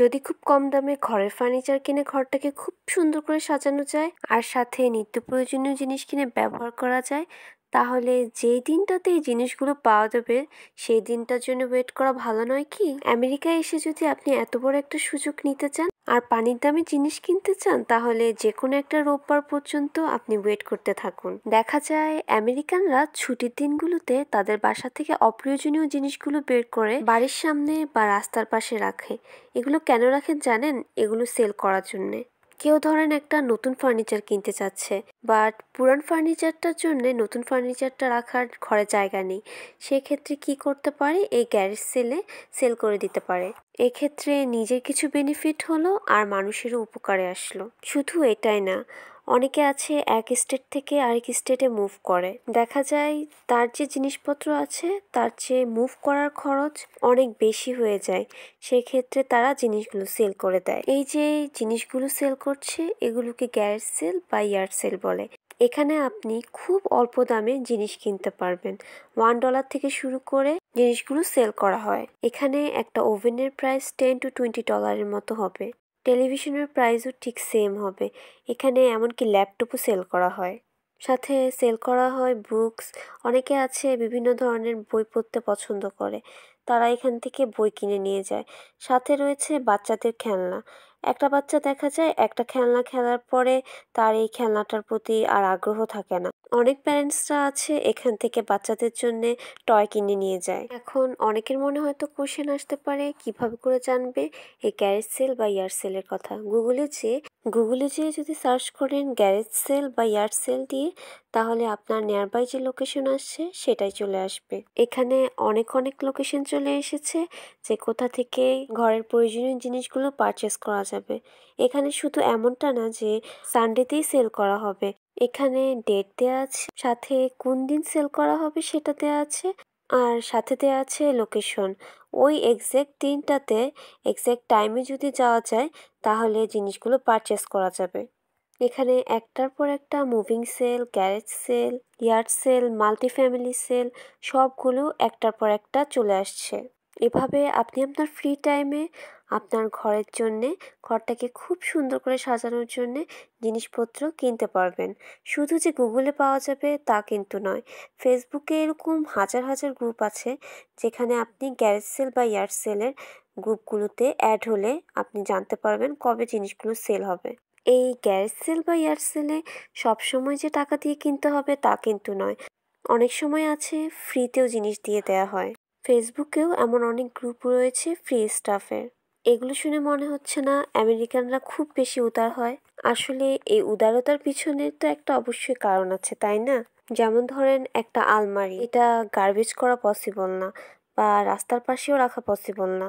যদি খুব কম দামে ঘরের ফার্নিচার কিনে ঘরটাকে খুব সুন্দর করে সাজানো যায় আর সাথে নিত্য প্রয়োজনীয় জিনিস কিনে ব্যবহার করা যায় তাহলে যেই দিনটাতে এই জিনিসগুলো পাওয়া যাবে সেই দিনটার জন্য ওয়েট করা ভালো নয় কি আমেরিকায় এসে যদি আপনি এত বড় একটা সুযোগ নিতে চান আর পানির দামে জিনিস কিনতে চান তাহলে যে কোনো একটা রোববার পর্যন্ত আপনি ওয়েট করতে থাকুন দেখা যায় আমেরিকানরা ছুটির দিনগুলোতে তাদের বাসা থেকে অপ্রয়োজনীয় জিনিসগুলো বের করে বাড়ির সামনে বা রাস্তার পাশে রাখে এগুলো কেন রাখেন জানেন এগুলো সেল করার জন্যে কেউ ধরেন একটা নতুন ফার্নিচার কিনতে চাচ্ছে বাট পুরান ফার্নিচারটার জন্য নতুন ফার্নিচারটা রাখার ঘরে জায়গা নেই সেক্ষেত্রে কি করতে পারে এই গ্যারেজ সেলে সেল করে দিতে পারে এক্ষেত্রে নিজের কিছু বেনিফিট হলো আর মানুষেরও উপকারে আসলো শুধু এটাই না অনেকে আছে এক স্টেট থেকে আরেক স্টেটে মুভ করে দেখা যায় তার যে জিনিসপত্র আছে তার চেয়ে মুভ করার খরচ অনেক বেশি হয়ে যায় সেক্ষেত্রে তারা জিনিসগুলো সেল করে দেয় এই যে জিনিসগুলো সেল করছে এগুলোকে গ্যারেজ সেল বা ইয়ার সেল বলে এখানে আপনি খুব অল্প দামে জিনিস কিনতে পারবেন ওয়ান ডলার থেকে শুরু করে জিনিসগুলো সেল করা হয় এখানে একটা ওভেনের প্রাইস টেন টু টোয়েন্টি ডলারের মতো হবে টেলিভিশনের প্রাইসও ঠিক সেম হবে এখানে এমনকি ল্যাপটপও সেল করা হয় সাথে সেল করা হয় বুকস অনেকে আছে বিভিন্ন ধরনের বই পড়তে পছন্দ করে তারা এখান থেকে বই কিনে নিয়ে যায় সাথে রয়েছে বাচ্চাদের খেলনা একটা বাচ্চা দেখা যায় একটা খেলনা খেলার পরে তার এই খেলনাটার প্রতি আর আগ্রহ থাকে না অনেক প্যারেন্টসরা আছে এখান থেকে বাচ্চাদের জন্য টয় কিনে নিয়ে যায় এখন অনেকের মনে হয়তো কোশ্চেন আসতে পারে কিভাবে করে জানবে এই গ্যারেজ সেল বা ইয়ার সেলের কথা গুগলে চেয়ে গুগলে যেয়ে যদি সার্চ করেন গ্যারেজ সেল বা ইয়ার সেল দিয়ে তাহলে আপনার বাই যে লোকেশন আসছে সেটাই চলে আসবে এখানে অনেক অনেক লোকেশন চলে এসেছে যে কোথা থেকে ঘরের প্রয়োজনীয় জিনিসগুলো পারচেস করা যায় যাবে এখানে শুধু এমনটা না যে সানডেতেই সেল করা হবে এখানে ডেট দেওয়া আছে সাথে কোন দিন সেল করা হবে সেটা দেওয়া আছে আর সাথে দেওয়া আছে লোকেশন ওই এক্স্যাক্ট দিনটাতে এক্স্যাক্ট টাইমে যদি যাওয়া যায় তাহলে জিনিসগুলো পারচেস করা যাবে এখানে একটার পর একটা moving sale garage sale yard sale multi family sale সবগুলো একটার পর একটা চলে আসছে এভাবে আপনি আপনার ফ্রি টাইমে আপনার ঘরের জন্যে ঘরটাকে খুব সুন্দর করে সাজানোর জন্যে জিনিসপত্র কিনতে পারবেন শুধু যে গুগলে পাওয়া যাবে তা কিন্তু নয় ফেসবুকে এরকম হাজার হাজার গ্রুপ আছে যেখানে আপনি গ্যারেজ সেল বা ইয়ার সেলের গ্রুপগুলোতে অ্যাড হলে আপনি জানতে পারবেন কবে জিনিসগুলো সেল হবে এই গ্যারেজ সেল বা ইয়ার সেলে সবসময় যে টাকা দিয়ে কিনতে হবে তা কিন্তু নয় অনেক সময় আছে ফ্রিতেও জিনিস দিয়ে দেয়া হয় ফেসবুকেও এমন অনেক গ্রুপ রয়েছে ফ্রি স্টাফের এগুলো শুনে মনে হচ্ছে না আমেরিকানরা খুব বেশি উদার হয় আসলে এই উদারতার পিছনে তো একটা অবশ্যই কারণ আছে তাই না যেমন ধরেন একটা আলমারি এটা গার্বেজ করা পসিবল না বা রাস্তার পাশেও রাখা পসিবল না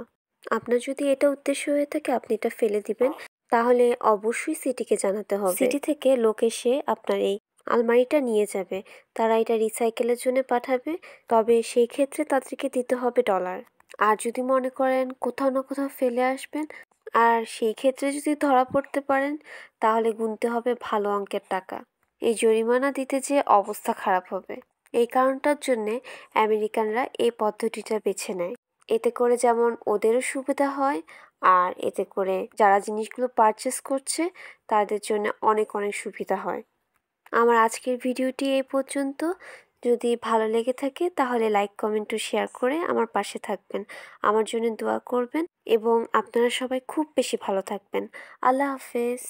আপনার যদি এটা উদ্দেশ্য হয়ে থাকে আপনি এটা ফেলে দিবেন তাহলে অবশ্যই সিটিকে জানাতে হবে সিটি থেকে লোক এসে আপনার এই আলমারিটা নিয়ে যাবে তারা এটা রিসাইকেলের জন্য পাঠাবে তবে সেই ক্ষেত্রে তাদেরকে দিতে হবে ডলার আর যদি মনে করেন কোথাও না কোথাও ফেলে আসবেন আর সেই ক্ষেত্রে যদি ধরা পড়তে পারেন তাহলে গুনতে হবে ভালো অঙ্কের টাকা এই জরিমানা দিতে যে অবস্থা খারাপ হবে এই কারণটার জন্যে আমেরিকানরা এই পদ্ধতিটা বেছে নেয় এতে করে যেমন ওদেরও সুবিধা হয় আর এতে করে যারা জিনিসগুলো পারচেস করছে তাদের জন্য অনেক অনেক সুবিধা হয় আমার আজকের ভিডিওটি এই পর্যন্ত যদি ভালো লেগে থাকে তাহলে লাইক কমেন্ট ও শেয়ার করে আমার পাশে থাকবেন আমার জন্য দোয়া করবেন এবং আপনারা সবাই খুব বেশি ভালো থাকবেন আল্লাহ হাফেজ